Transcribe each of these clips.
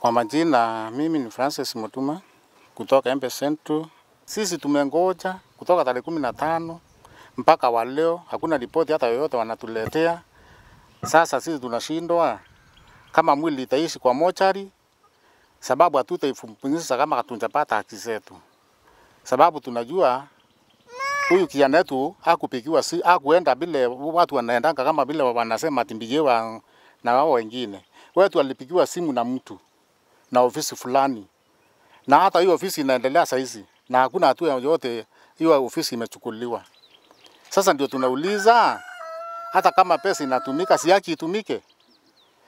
Kwa majina mimi ni Francis Mutuma kutoka Embe Central. Sisi tumengoja kutoka tarehe kumi na tano mpaka wa leo hakuna ripoti hata yoyote wanatuletea. Sasa sisi tunashindwa kama mwili itaishi kwa mochari, sababu hatutaifunisha kama hatunjapata haki zetu, sababu tunajua huyu kijana wetu akupigiwa si akuenda vile watu wanaendanga kama vile wanasema timbijewa na wao wengine. Wetu alipigiwa simu na mtu na ofisi fulani, na hata hiyo ofisi inaendelea hizi na hakuna hatua yoyote hiyo ofisi imechukuliwa. Sasa ndio tunauliza hata kama pesa inatumika, si haki itumike?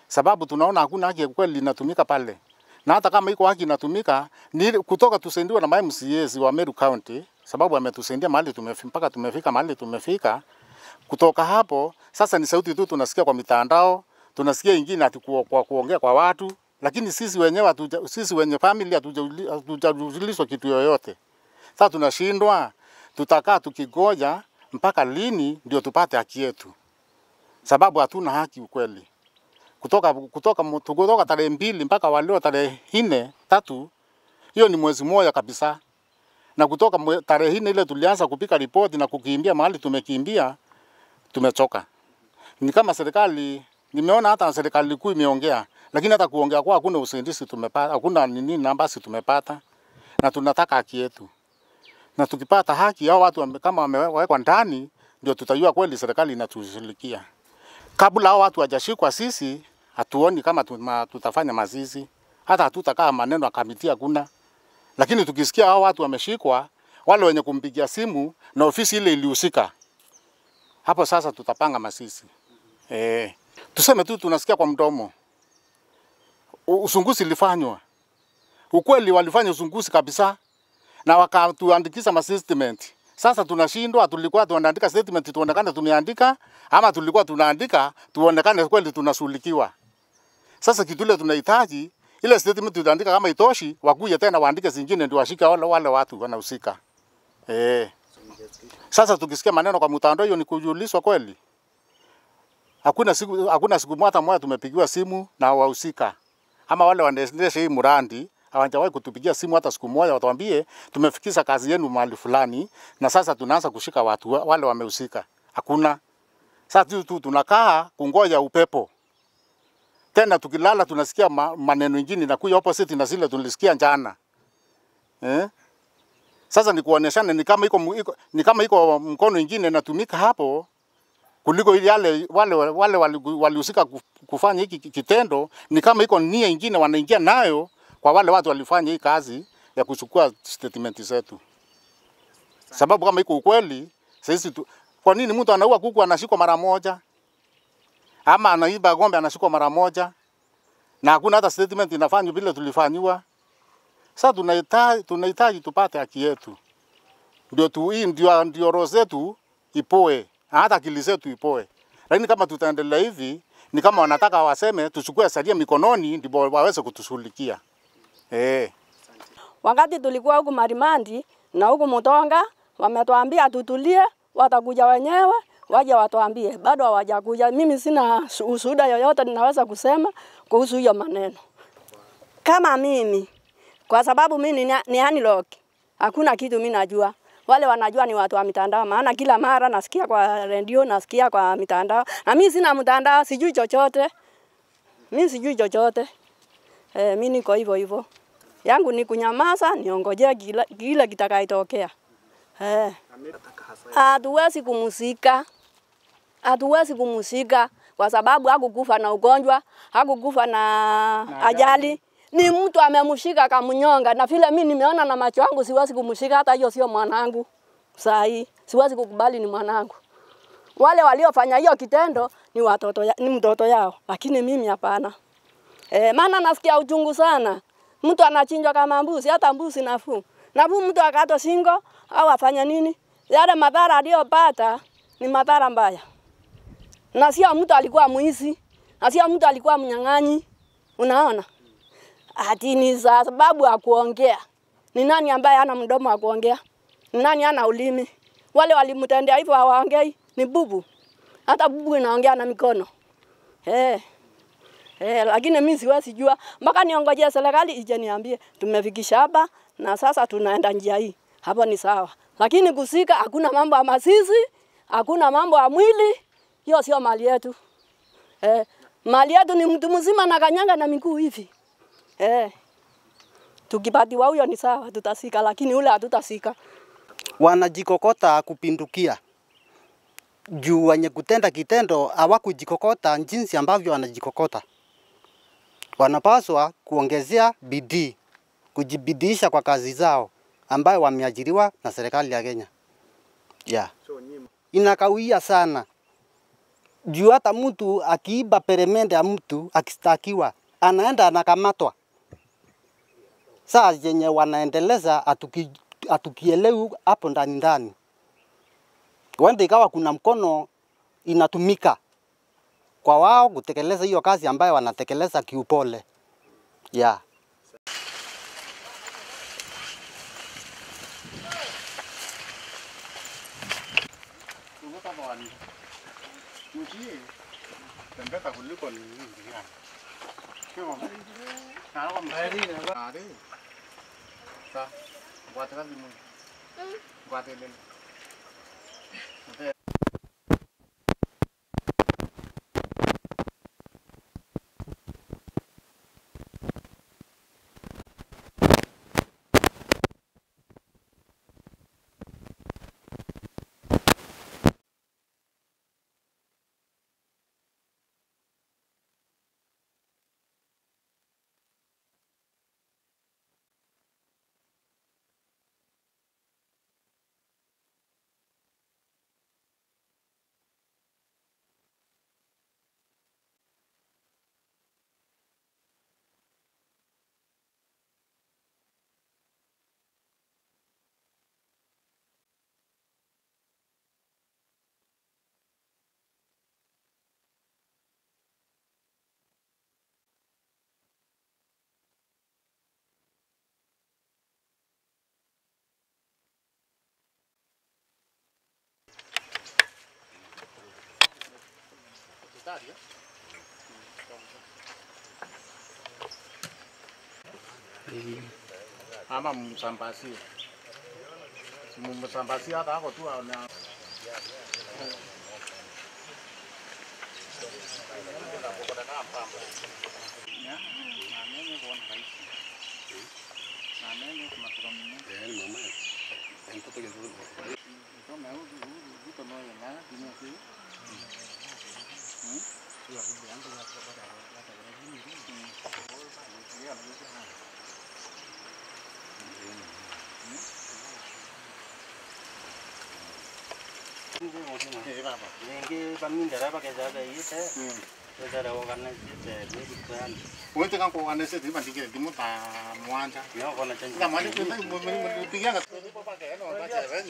Sababu tunaona hakuna haki kweli inatumika pale, na hata kama iko haki inatumika ni kutoka tusendiwa na MCAs wa Meru County, sababu ametusaidia mahali tumefika, mpaka tumefika mahali tumefika. Kutoka hapo sasa ni sauti tu tunasikia kwa mitandao, tunasikia ingine atakuwa kwa kuongea kwa watu lakini sisi wenyewe hatuja, sisi wenye family hatujajulishwa kitu yoyote. Sasa tunashindwa, tutakaa tukigoja mpaka lini ndio tupate haki yetu, sababu hatuna haki ukweli. Kutoka, kutoka, kutoka tarehe mbili mpaka walio tarehe nne tatu, hiyo ni mwezi mmoja kabisa na kutoka tarehe nne ile tulianza kupika ripoti na kukimbia mahali tumekimbia, tumechoka. Ni kama serikali, nimeona hata serikali kuu imeongea lakini hata kuongea kwa hakuna usaidizi tumepata, hakuna nini namba si tumepata, na tunataka haki yetu, na tukipata haki hao watu kama wamewekwa ndani, ndio tutajua kweli serikali inatushughulikia. Kabla hao watu hajashikwa, sisi hatuoni kama tuma, tutafanya mazizi, hata hatutakaa maneno akamitia hakuna, lakini tukisikia hao watu wameshikwa, wale wenye kumpigia simu na ofisi ile ilihusika, hapo sasa tutapanga masisi. Eh, tuseme tu tunasikia kwa mdomo usunguzi ilifanywa, ukweli walifanya usunguzi kabisa, na wakatuandikiza ma statement. Sasa tunashindwa, tulikuwa tunaandika statement tuonekane tumeandika, ama tulikuwa tunaandika tuonekane kweli tunashughulikiwa. Sasa kitu ile tunahitaji ile statement tutaandika, kama itoshi, wakuja tena waandike zingine, ndio washike wale, wale watu wanahusika eh. Sasa tukisikia maneno kwa mtandao, hiyo ni kujulishwa kweli. Hakuna siku, hakuna siku hata moja tumepigiwa simu na wahusika ama wale wanaendesha hii mradi hawajawahi kutupigia simu hata siku moja, watuambie tumefikisha kazi yenu mahali fulani, na sasa tunaanza kushika watu wale wamehusika. Hakuna. Sasa tu tu tunakaa kungoja upepo tena tukilala tunasikia ma, maneno mengine na kuja opposite na zile tulisikia jana eh? Sasa ni kuoneshana ni kama iko, iko, ni kama iko mkono mwingine natumika hapo kuliko ile yale wale wale walihusika wali, wali kufanya hiki kitendo, ni kama iko nia ingine wanaingia nayo kwa wale watu walifanya hii kazi ya kuchukua statement zetu, sababu kama iko ukweli sisi tu... kwa nini mtu anaua kuku anashikwa mara moja ama anaiba ng'ombe anashikwa mara moja na hakuna hata statement inafanywa bila tulifanywa? Sasa tunahitaji tunahitaji tupate haki yetu, ndio tu hii ndio ndio roho zetu ipoe, hata akili zetu ipoe, lakini kama tutaendelea hivi ni kama wanataka waseme tuchukue sheria mikononi ndipo waweze kutushughulikia. Eh. Wakati tulikuwa huko Marimandi na huko Mutonga wametuambia tutulie, watakuja wenyewe waje watuambie. Bado hawajakuja. Mimi sina ushuhuda yoyote ninaweza kusema kuhusu hiyo maneno. Kama mimi, kwa sababu mimi ni, ni hakuna kitu mimi najua wale wanajua ni watu wa mitandao, maana kila mara nasikia kwa redio, nasikia kwa mitandao, na mimi sina mtandao, sijui chochote, mimi sijui chochote. eh, mimi niko hivyo hivyo, yangu ni kunyamaza, niongojea kile, kitakayotokea. Eh, hatuwezi kumusika, hatuwezi kumusika kwa sababu hakukufa na ugonjwa, hakukufa na, na ajali ni mtu amemshika kamnyonga, na vile mimi nimeona na macho yangu, siwezi kumshika hata hiyo sio mwanangu. sahi, siwezi kukubali ni mwanangu. Wale waliofanya hiyo kitendo ni watoto ya, ni mtoto yao, lakini mimi hapana. E, maana nasikia uchungu sana, mtu anachinjwa kama mbuzi, hata mbuzi nafuu nafuu, mtu akato singo au afanya nini, yale madhara aliyopata ni madhara mbaya, na sio mtu alikuwa mwizi, na sio mtu alikuwa mnyang'anyi, unaona ati ni za sababu ya kuongea. Ni nani ambaye hana mdomo wa kuongea? Ni nani hana ulimi? Wale walimtendea hivyo hawaongei, ni bubu. Hata bubu inaongea na mikono eh. Eh, lakini mimi siwezi jua mpaka niongojee serikali ije niambie tumefikisha hapa na sasa tunaenda njia hii, hapo ni sawa. Lakini kusika hakuna mambo ya masisi, hakuna mambo ya mwili, hiyo sio mali yetu eh. Mali yetu ni mtu mzima na kanyanga na miguu hivi. Eh. Tukipatiwa huyo ni sawa, tutasika, lakini ule hatutasika. Wanajikokota kupindukia juu wenye kutenda kitendo hawakujikokota jinsi ambavyo wanajikokota. Wanapaswa kuongezea bidii, kujibidisha kwa kazi zao ambayo wameajiriwa na serikali ya Kenya. Yeah. Inakawia sana juu hata mtu akiiba peremende ya mtu akistakiwa, anaenda anakamatwa saa yenye wanaendeleza hatuki, hatukielewi hapo ndani ndani. wende ikawa kuna mkono inatumika kwa wao kutekeleza hiyo kazi ambayo wanatekeleza kiupole yeah. tembeza kuliko ni nyingi 나랑 말이네. 아래. 자, 와드가 뭐? 응. 와드를. stadio. Ama msampasi. Msampasi hata ako tu ana. Ủa tôi không có ăn sẽ thứ bản tin kia thì muốn ta mua ăn cha. Nếu còn là chân. Làm ăn thì mình mình mình tuy nhiên là tôi có ba cái rồi ta chạy đấy.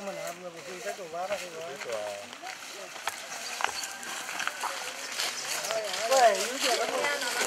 Mình làm là mình cái chỗ vá đó. 对，有些。